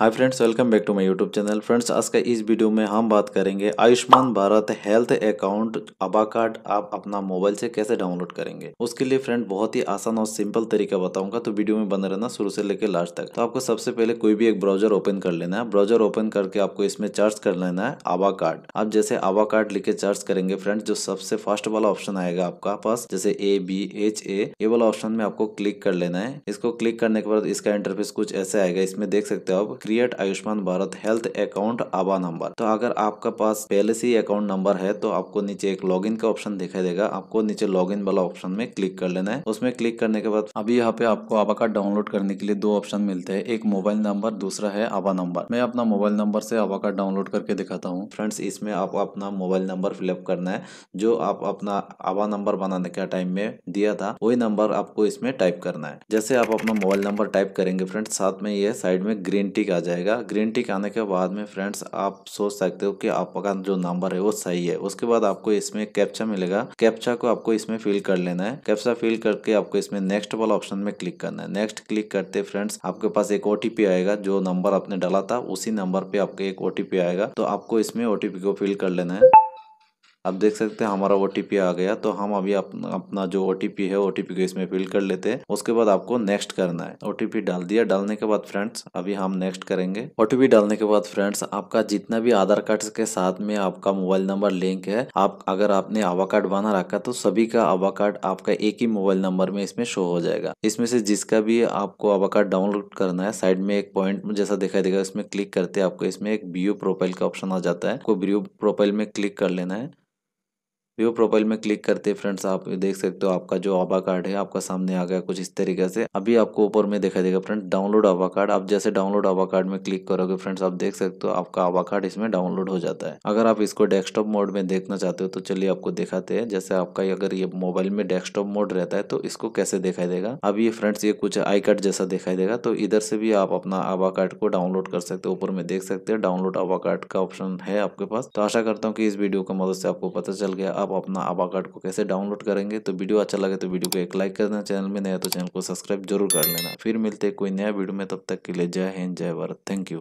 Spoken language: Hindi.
hi friends welcome back to my YouTube channel friends आज का इस वीडियो में हम बात करेंगे Ayushman Bharat health account ABHA card आप अपना मोबाइल से कैसे डाउनलोड करेंगे उसके लिए फ्रेंड बहुत ही आसान और सिंपल तरीका बताऊंगा तो वीडियो में बने रहना शुरू से लेकर लास्ट तक तो आपको सबसे पहले कोई भी एक ब्राउजर ओपन कर लेना है ब्राउजर ओपन करके आपको इसमें चार्ज कर लेना है आबा कार्ड आप जैसे आबा कार्ड लिखे चार्ज करेंगे फ्रेंड जो सबसे फास्ट वाला ऑप्शन आएगा आपका पास जैसे ए बी एच ए ये वाला ऑप्शन में आपको क्लिक कर लेना है इसको क्लिक करने के बाद इसका इंटरफेस कुछ ऐसे आएगा इसमें देख सकते हो आप create Ayushman Bharat health account आवा नंबर तो अगर आपका पास पहले से अकाउंट नंबर है तो आपको नीचे एक लॉगिन का ऑप्शन दिखाई देगा आपको नीचे लॉगिन वाला ऑप्शन में क्लिक कर लेना है उसमें क्लिक करने के बाद अभी यहाँ पे आपको आवा का डाउनलोड करने के लिए दो ऑप्शन मिलते हैं एक मोबाइल नंबर दूसरा है आवा नंबर मैं अपना मोबाइल नंबर से आवा का डाउनलोड करके दिखाता हूँ फ्रेंड्स इसमें आप अपना मोबाइल नंबर फिलअप करना है जो आप अपना आवा नंबर बनाने के टाइम में दिया था वही नंबर आपको इसमें टाइप करना है जैसे आप अपना मोबाइल नंबर टाइप करेंगे फ्रेंड्स साथ में ये साइड में ग्रीन टिक आ जाएगा ग्रीन टिक आने के बाद में फ्रेंड्स आप सोच सकते हो कि आपका जो नंबर है वो सही है उसके बाद आपको इसमें कैप्चा मिलेगा कैप्चा को आपको इसमें फिल कर लेना है कैप्चा फिल करके आपको इसमें नेक्स्ट वाला ऑप्शन में क्लिक करना है नेक्स्ट क्लिक करते फ्रेंड्स आपके पास एक ओटीपी आएगा जो नंबर आपने डाला था उसी नंबर पे आपके एक ओटीपी आएगा तो आपको इसमें ओटीपी को फिल कर लेना है आप देख सकते हैं हमारा ओ आ गया तो हम अभी अपना अपना जो ओ है ओ को इसमें फिल कर लेते हैं उसके बाद आपको नेक्स्ट करना है ओ डाल दिया डालने के बाद फ्रेंड्स अभी हम नेक्स्ट करेंगे ओ डालने के बाद फ्रेंड्स आपका जितना भी आधार कार्ड के साथ में आपका मोबाइल नंबर लिंक है आप अगर आपने आवा कार्ड बना रखा तो सभी का आवा कार्ड आपका एक ही मोबाइल नंबर में इसमें शो हो जाएगा इसमें से जिसका भी आपको आवा कार्ड डाउनलोड करना है साइड में एक पॉइंट जैसा दिखाई देगा इसमें क्लिक करते आपको इसमें एक व्यू प्रोफाइल का ऑप्शन आ जाता है आपको व्यू प्रोफाइल में क्लिक कर लेना है व्यू प्रोफाइल में क्लिक करते हैं फ्रेंड्स आप देख सकते हो आपका जो आभा कार्ड है आपका सामने आ गया कुछ इस तरीके से अभी आपको ऊपर में दिखाई देगा फ्रेंड्स डाउनलोड आभा कार्ड आप जैसे डाउनलोड आभा कार्ड में क्लिक करोगे फ्रेंड्स आप देख सकते हो आपका आभा कार्ड इसमें डाउनलोड हो जाता है अगर आप इसको डेस्कटॉप मोड में देखना चाहते हो तो चलिए आपको दिखाते हैं जैसे आपका अगर ये मोबाइल में डेस्कटॉप मोड रहता है तो इसको कैसे दिखाई देगा अब ये फ्रेंड्स ये कुछ आई कार्ड जैसा दिखाई देगा तो इधर से भी आप अपना आभा कार्ड को डाउनलोड कर सकते हो ऊपर में देख सकते हैं डाउनलोड आभा कार्ड का ऑप्शन है आपके पास तो आशा करता हूँ कि इस वीडियो की मदद से आपको पता चल गया आप अपना आभा कार्ड को कैसे डाउनलोड करेंगे तो वीडियो अच्छा लगे तो वीडियो को एक लाइक कर देना चैनल में नया तो चैनल को सब्सक्राइब जरूर कर लेना फिर मिलते हैं कोई नया वीडियो में तब तक के लिए जय हिंद जय भारत थैंक यू